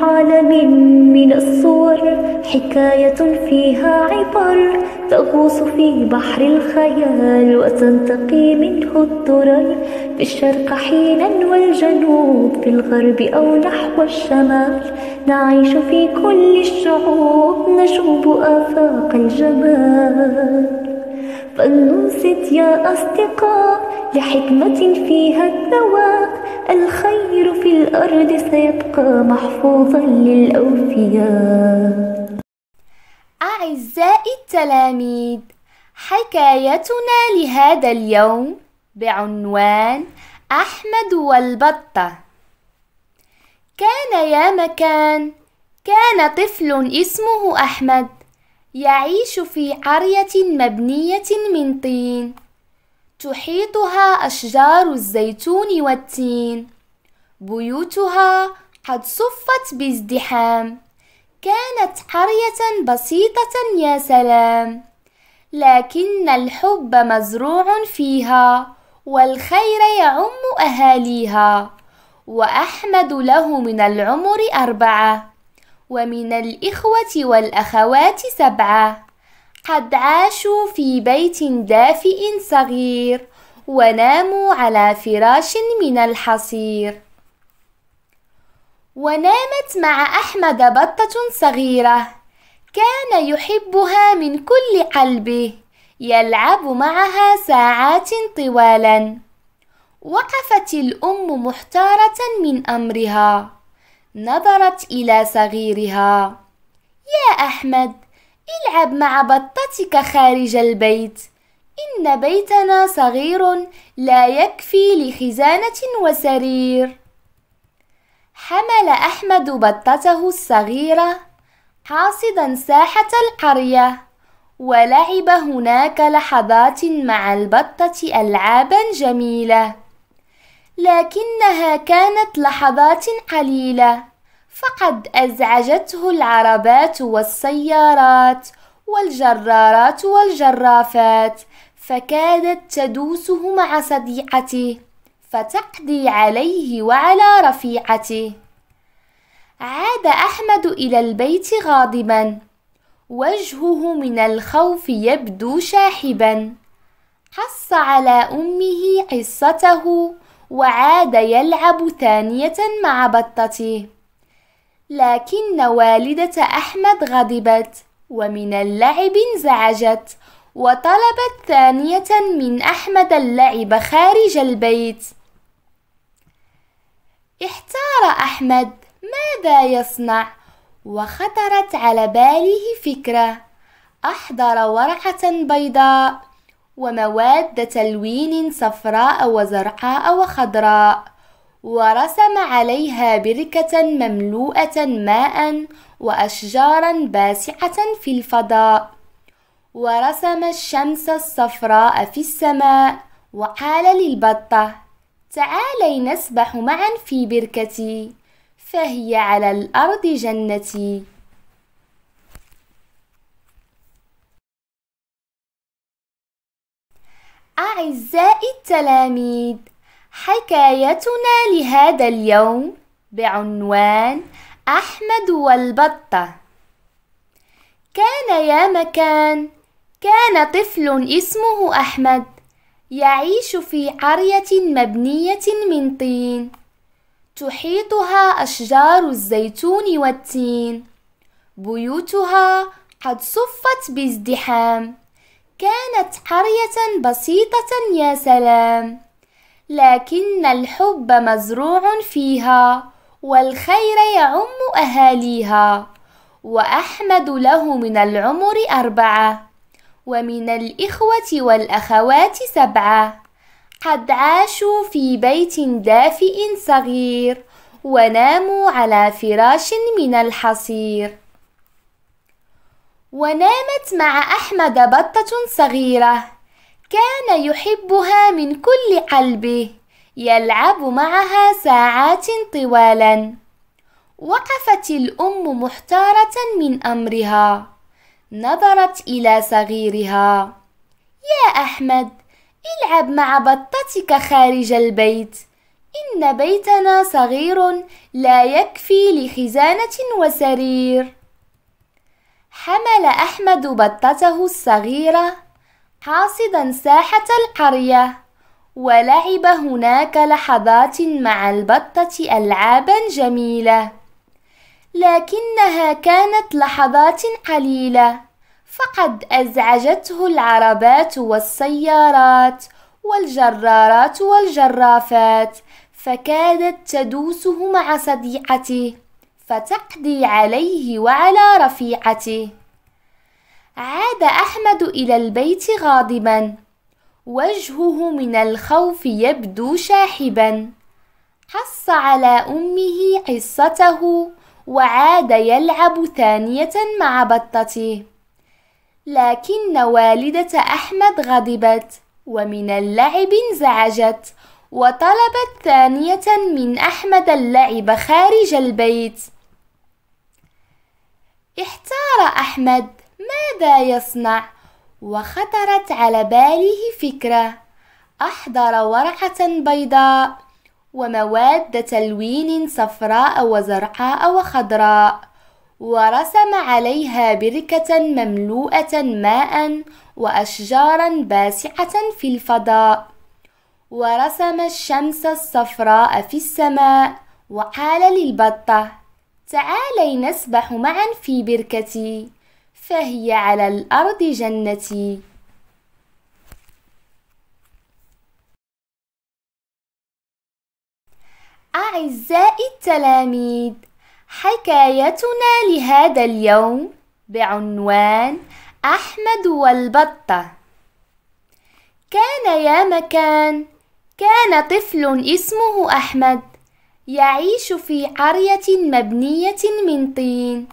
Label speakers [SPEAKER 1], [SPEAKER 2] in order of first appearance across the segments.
[SPEAKER 1] عالم من الصور حكاية فيها عبر تغوص في بحر الخيال وتنتقي منه الدرر في الشرق حينا والجنوب في الغرب أو نحو الشمال نعيش في كل الشعوب نشوب آفاق الجمال فلننصت يا أصدقاء لحكمة فيها الثواب الخير في الأرض سيبقى محفوظا للأوفياء أعزائي التلاميذ حكايتنا لهذا اليوم بعنوان أحمد والبطة كان يا مكان كان طفل اسمه أحمد يعيش في قرية مبنية من طين تحيطها أشجار الزيتون والتين بيوتها قد صفت بازدحام كانت قرية بسيطة يا سلام لكن الحب مزروع فيها والخير يعم أهاليها وأحمد له من العمر أربعة ومن الإخوة والأخوات سبعة قد عاشوا في بيت دافئ صغير وناموا على فراش من الحصير ونامت مع أحمد بطة صغيرة كان يحبها من كل قلبه يلعب معها ساعات طوالا وقفت الأم محتارة من أمرها نظرت إلى صغيرها يا أحمد العب مع بطتك خارج البيت إن بيتنا صغير لا يكفي لخزانة وسرير حمل أحمد بطته الصغيرة حاصدا ساحة القرية ولعب هناك لحظات مع البطة ألعابا جميلة لكنها كانت لحظات قليلة فقد أزعجته العربات والسيارات والجرارات والجرافات فكادت تدوسه مع صديقته فتقضي عليه وعلى رفيعته عاد أحمد إلى البيت غاضبا وجهه من الخوف يبدو شاحبا قص على أمه قصته وعاد يلعب ثانية مع بطته لكن والدة أحمد غضبت ومن اللعب انزعجت وطلبت ثانية من أحمد اللعب خارج البيت احتار أحمد ماذا يصنع وخطرت على باله فكرة أحضر ورقة بيضاء ومواد تلوين صفراء وزرقاء وخضراء ورسم عليها بركة مملوءة ماء وأشجارا باسعة في الفضاء ورسم الشمس الصفراء في السماء وقال للبطة تعالي نسبح معا في بركتي فهي على الأرض جنتي أعزائي التلاميذ حكايتنا لهذا اليوم بعنوان أحمد والبطة كان يا مكان كان طفل اسمه أحمد يعيش في قرية مبنية من طين تحيطها أشجار الزيتون والتين بيوتها قد صفت بازدحام كانت قرية بسيطة يا سلام لكن الحب مزروع فيها والخير يعم أهاليها وأحمد له من العمر أربعة ومن الإخوة والأخوات سبعة قد عاشوا في بيت دافئ صغير وناموا على فراش من الحصير ونامت مع أحمد بطة صغيرة كان يحبها من كل قلبه يلعب معها ساعات طوالا وقفت الام محتاره من امرها نظرت الى صغيرها يا احمد العب مع بطتك خارج البيت ان بيتنا صغير لا يكفي لخزانه وسرير حمل احمد بطته الصغيره حاصدا ساحة القرية ولعب هناك لحظات مع البطة ألعابا جميلة لكنها كانت لحظات قليلة فقد أزعجته العربات والسيارات والجرارات والجرافات فكادت تدوسه مع صديقته فتقضي عليه وعلى رفيقته عاد أحمد إلى البيت غاضبا وجهه من الخوف يبدو شاحبا حص على أمه قصته وعاد يلعب ثانية مع بطته لكن والدة أحمد غضبت ومن اللعب انزعجت وطلبت ثانية من أحمد اللعب خارج البيت احتار أحمد ماذا يصنع وخطرت على باله فكره احضر ورقه بيضاء ومواد تلوين صفراء وزرقاء وخضراء ورسم عليها بركه مملوءه ماء واشجارا باسعه في الفضاء ورسم الشمس الصفراء في السماء وقال للبطه تعالي نسبح معا في بركتي فهي على الأرض جنتي أعزائي التلاميذ حكايتنا لهذا اليوم بعنوان أحمد والبطة كان يا مكان كان طفل اسمه أحمد يعيش في قرية مبنية من طين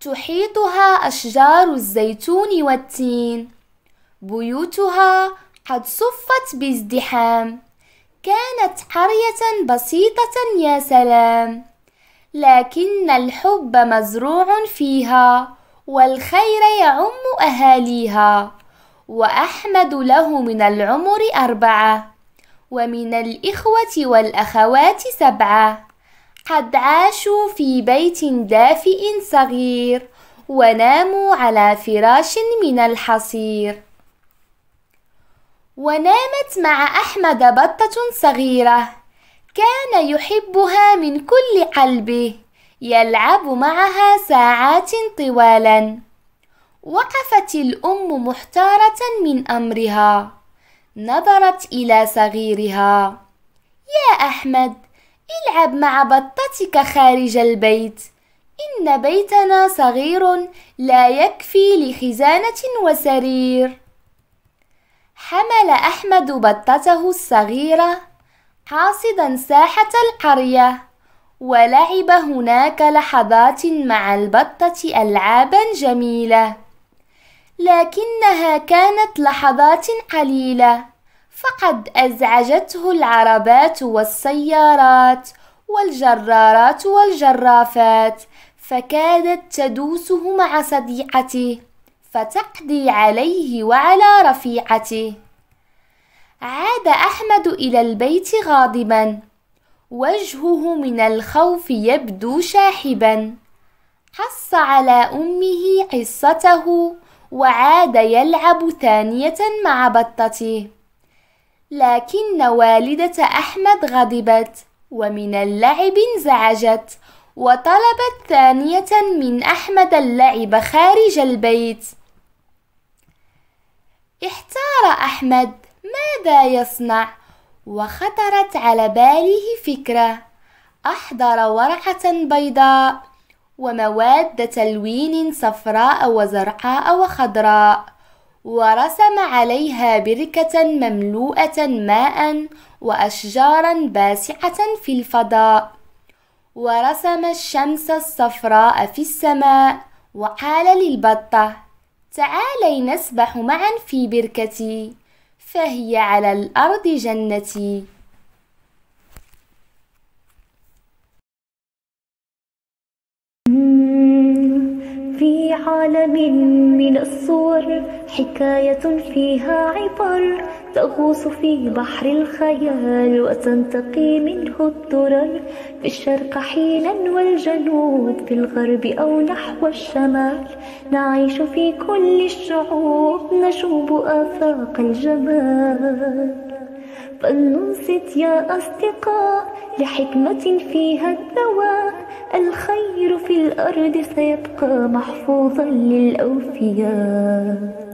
[SPEAKER 1] تحيطها أشجار الزيتون والتين بيوتها قد صفت بازدحام كانت قرية بسيطة يا سلام لكن الحب مزروع فيها والخير يعم أهاليها وأحمد له من العمر أربعة ومن الإخوة والأخوات سبعة قد عاشوا في بيت دافئ صغير وناموا على فراش من الحصير ونامت مع احمد بطه صغيره كان يحبها من كل قلبه يلعب معها ساعات طوالا وقفت الام محتاره من امرها نظرت الى صغيرها يا احمد العب مع بطتك خارج البيت إن بيتنا صغير لا يكفي لخزانة وسرير حمل أحمد بطته الصغيرة حاصدا ساحة القرية ولعب هناك لحظات مع البطة ألعابا جميلة لكنها كانت لحظات قليلة فقد أزعجته العربات والسيارات والجرارات والجرافات فكادت تدوسه مع صديقته فتقضي عليه وعلى رفيعته عاد أحمد إلى البيت غاضبا وجهه من الخوف يبدو شاحبا قص على أمه قصته وعاد يلعب ثانية مع بطته لكن والدة أحمد غضبت ومن اللعب انزعجت وطلبت ثانية من أحمد اللعب خارج البيت احتار أحمد ماذا يصنع وخطرت على باله فكرة أحضر ورقة بيضاء ومواد تلوين صفراء وزرقاء وخضراء ورسم عليها بركة مملوءة ماء وأشجارا باسعة في الفضاء ورسم الشمس الصفراء في السماء وقال للبطة تعالي نسبح معا في بركتي فهي على الأرض جنتي عالم من الصور حكاية فيها عبر تغوص في بحر الخيال وتنتقي منه الدرر في الشرق حينا والجنوب في الغرب أو نحو الشمال نعيش في كل الشعوب نشوب آفاق الجمال فلننصت يا أصدقاء لحكمة فيها الدواء الخير في الأرض سيبقى محفوظا للأوفياء